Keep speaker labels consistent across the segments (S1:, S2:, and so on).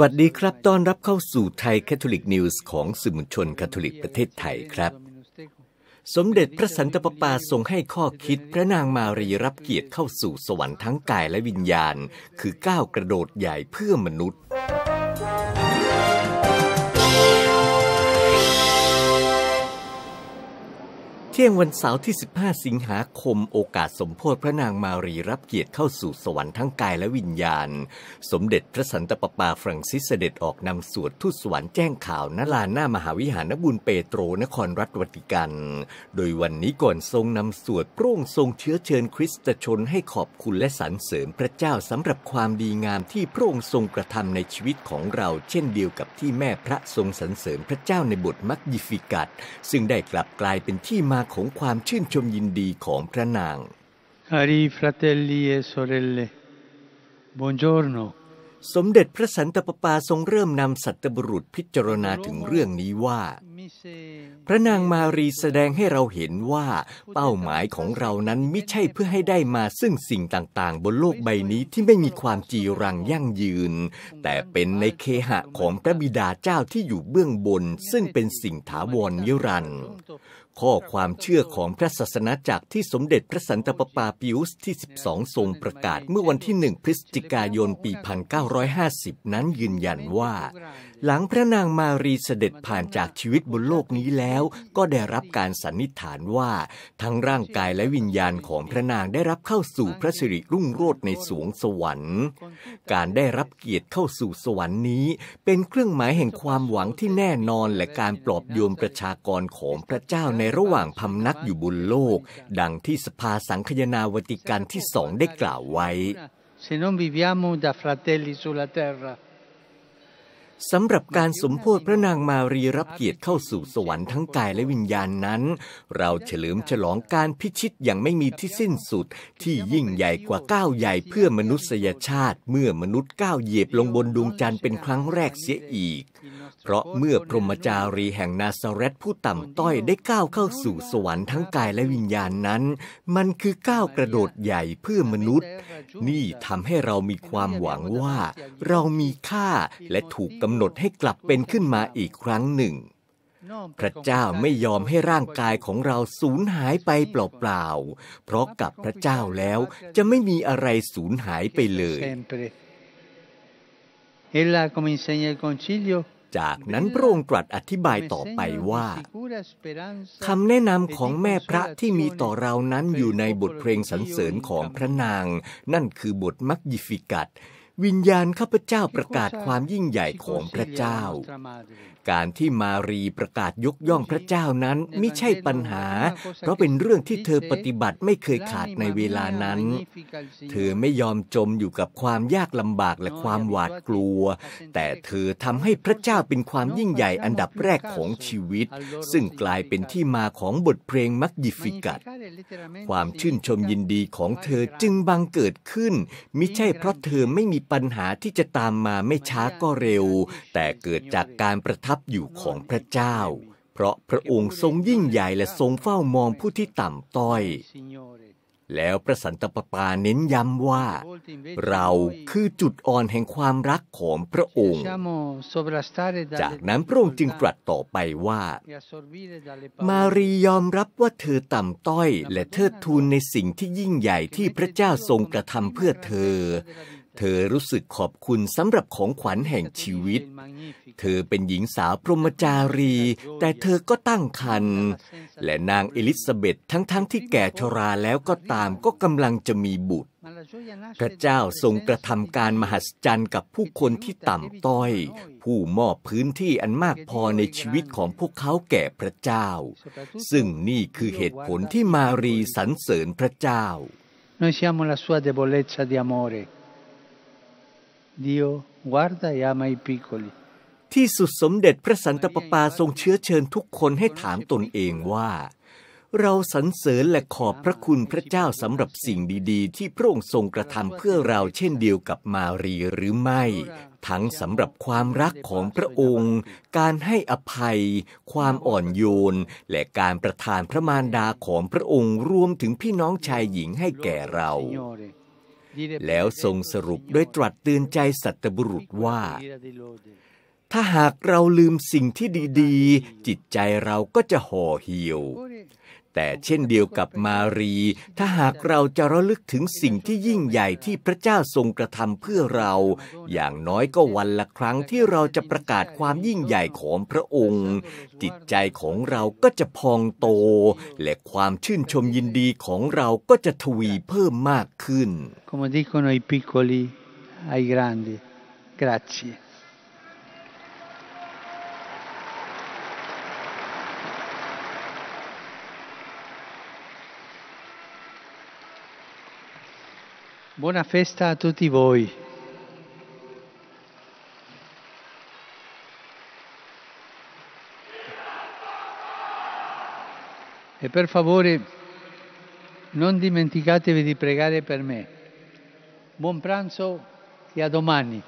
S1: วัสดีครับ ต้อนรับเข้าสู่ไทยแคทอลิกนิวส์ของสื่อมวลชนแคทอลิกประเทศไทยครับ สมเด็จพระสันตะปาปาทรงให้ข้อคิด พระนางมารีรับเกียรติเข้าสู่สวรรค์ทั้งกายและวิญญาณ คือก้าวกระโดดใหญ่เพื่อมนุษย์ที่ยงวันเสาร์ที่ 15 สิงหาคม โอกาสสมโพธิพระนางมารี รับเกียรติเข้าสู่สวรรค์ทั้งกายและวิญญาณ สมเด็จพระสันตะปาปาฟรังซิส เสด็จออกนำสวดทูตสวรรค์แจ้งข่าวณลานหน้า มหาวิหารนบุญเปโตรนครรัฐวัติกัน โดยวันนี้ก่อนทรงนำสวดโปร่งทรงเชื้อเชิญคริสตชนให้ขอบคุณและสรรเสริญพระเจ้าสำหรับความดีงามที่พระองค์ทรงกระทำในชีวิตของเราเช่นเดียวกับที่แม่พระทรงสรรเสริญพระเจ้าในบทมักยิฟิกัดซึ่งได้กลับกลายเป็นที่มาของความชื่นชมยินดีของพระนาง Cari fratelli e sorelle buongiorno สมเด็จพระสันตะปาปาทรงเริ่มนำสัตบุรุษพิจารณาถึงเรื่องนี้ว่าพระนางมารีแสดงให้เราเห็นว่า เป้าหมายของเรานั้นไม่ใช่เพื่อให้ได้มาซึ่งสิ่งต่างๆบนโลกใบนี้ที่ไม่มีความจีรังยั่งยืน แต่เป็นในเคหะของพระบิดาเจ้าที่อยู่เบื้องบนซึ่งเป็นสิ่งถาวรนิรันดร์ข้อความเชื่อของพระศาสนาจักร ที่สมเด็จพระสันตะปาปาปิอุสที่ 12 ทรงประกาศเมื่อวันที่หนึ่งพฤศจิกายนปี 1950 นั้นยืนยันว่า หลังพระนางมารีเสด็จผ่านจากชีวิตบนโลกนี้แล้วแล้วก็ได้รับการสันนิษฐานว่า ทั้งร่างกายและวิญญาณของพระนางได้รับเข้าสู่พระสิริรุ่งโรจน์ในสวงสวรรค์การได้รับเกียรติเข้าสู่สวรรค์นี้ เป็นเครื่องหมายแห่งความหวังที่แน่นอนและการปลอบโยมประชากรของพระเจ้าในระหว่างพำนักอยู่บนโลก ดังที่สภาสังคยนาวติกันที่สองได้กล่าวไว้ Se non viviamo da fratelli sulla terra สำหรับการสมโพธพระนางมารีรับเกียรติเข้าสู่สวรรค์ทั้งกายและวิญญาณนั้น เราเฉลิมฉลองการพิชิตอย่างไม่มีที่สิ้นสุดที่ยิ่งใหญ่กว่าก้าวใหญ่เพื่อมนุษยชาติเมื่อมนุษย์ก้าวเหยียบลงบนดวงจันทร์เป็นครั้งแรกเสียอีกเพราะเมื่อพรหมจารีแห่งนาซาเรตผู้ต่ำต้อยได้ก้าวเข้าสู่ สวรรค์ทั้งกายและวิญญาณนนั้น มันคือก้าวกระโดดใหญ่เพื่อมนุษย์ นี่ทำให้เรามีความหวังว่า เรามีค่าและถูกกำหนดให้กลับเป็นขึ้นมาอีกครั้งหนึ่ง พระเจ้าไม่ยอมให้ร่างกายของเรา สูญหายไปเปล่า ๆ เพราะกับพระเจ้าแล้วจะไม่มีอะไรสูญหายไปเลยจากนั้นพระองค์ตรัสอธิบายต่อไปว่า คำแนะนำของแม่พระที่มีต่อเรานั้นอยู่ในบทเพลงสรรเสริญของพระนาง นั่นคือบทมักยิฟิกัตวิญญาณข้าพเจ้าประกาศความยิ่งใหญ่ของพระเจ้า การที่มารีประกาศยกย่องพระเจ้านั้นไม่ใช่ปัญหา เพราะเป็นเรื่องที่เธอปฏิบัติไม่เคยขาดในเวลานั้น เธอไม่ยอมจมอยู่กับความยากลำบากและความหวาดกลัว แต่เธอทำให้พระเจ้าเป็นความยิ่งใหญ่อันดับแรกของชีวิต ซึ่งกลายเป็นที่มาของบทเพลงมักยิฟิกัดความชื่นชมยินดีของเธอจึงบังเกิดขึ้นมิใช่เพราะเธอไม่มีปัญหาที่จะตามมาไม่ช้าก็เร็ว แต่เกิดจากการประทับอยู่ของพระเจ้า เพราะพระองค์ทรงยิ่งใหญ่และทรงเฝ้ามองผู้ที่ต่ำต้อย แล้วพระสันตะปาปาเน้นย้ำว่า เราคือจุดอ่อนแห่งความรักของพระองค์ จากนั้นพระองค์จึงตรัสต่อไปว่า มารียอมรับว่าเธอต่ำต้อยและเทิดทูนในสิ่งที่ยิ่งใหญ่ที่พระเจ้าทรงกระทำเพื่อเธอเธอรู้สึกขอบคุณสำหรับของขวัญแห่งชีวิต เธอเป็นหญิงสาวพรหมจารี แต่เธอก็ตั้งครรภ์ และนางเอลิซาเบธทั้งๆทที่แก่ชราแล้วก็ตามก็กำลังจะมีบุตร พระเจ้าทรงกระทำการมหัศจรรย์กับผู้คนที่ต่ำต้อย ผู้มอบพื้นที่อันมากพอในชีวิตของพวกเขาแก่พระเจ้า ซึ่งนี่คือเหตุผลที่มารีสรรเสริญพระเจ้า Noi siamo la sua debolezza di amore. Dio guarda ama i piccoli ที่สุดสมเด็จพระสันตะปาปาทรงเชื้อเชิญทุกคนให้ถามตนเองว่า เราสรรเสริญและขอบพระคุณพระเจ้าสำหรับสิ่งดีๆ ที่พระองค์ทรงกระทำเพื่อเราเช่นเดียวกับมารีหรือไม่ ทั้งสำหรับความรักของพระองค์ การให้อภัย ความอ่อนโยน และการประทานพระมารดาของพระองค์ รวมถึงพี่น้องชายหญิงให้แก่เราแล้วทรงสรุปด้วยตรัสเตือนใจสัตบุรุษว่าถ้าหากเราลืมสิ่งที่ดีๆ จิตใจเราก็จะห่อเหี่ยว แต่เช่นเดียวกับมารี ถ้าหากเราจะระลึกถึงสิ่งที่ยิ่งใหญ่ที่พระเจ้าทรงกระทำเพื่อเรา อย่างน้อยก็วันละครั้งที่เราจะประกาศความยิ่งใหญ่ของพระองค์ จิตใจของเราก็จะพองโต และความชื่นชมยินดีของเราก็จะทวีเพิ่มมากขึ้น Come dicono i piccoli ai grandi. Grazie. Buona festa a tutti voi. E per favore non dimenticatevi di pregare per me. Buon pranzo e a domani.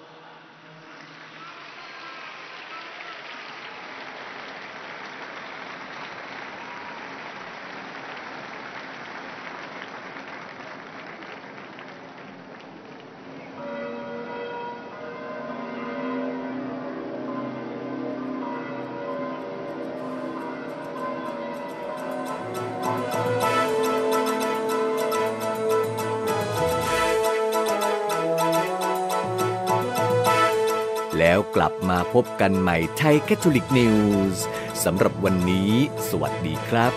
S1: แล้วกลับมาพบกันใหม่ไทยแคทอลิกนิวส์สำหรับวันนี้ สวัสดีครับ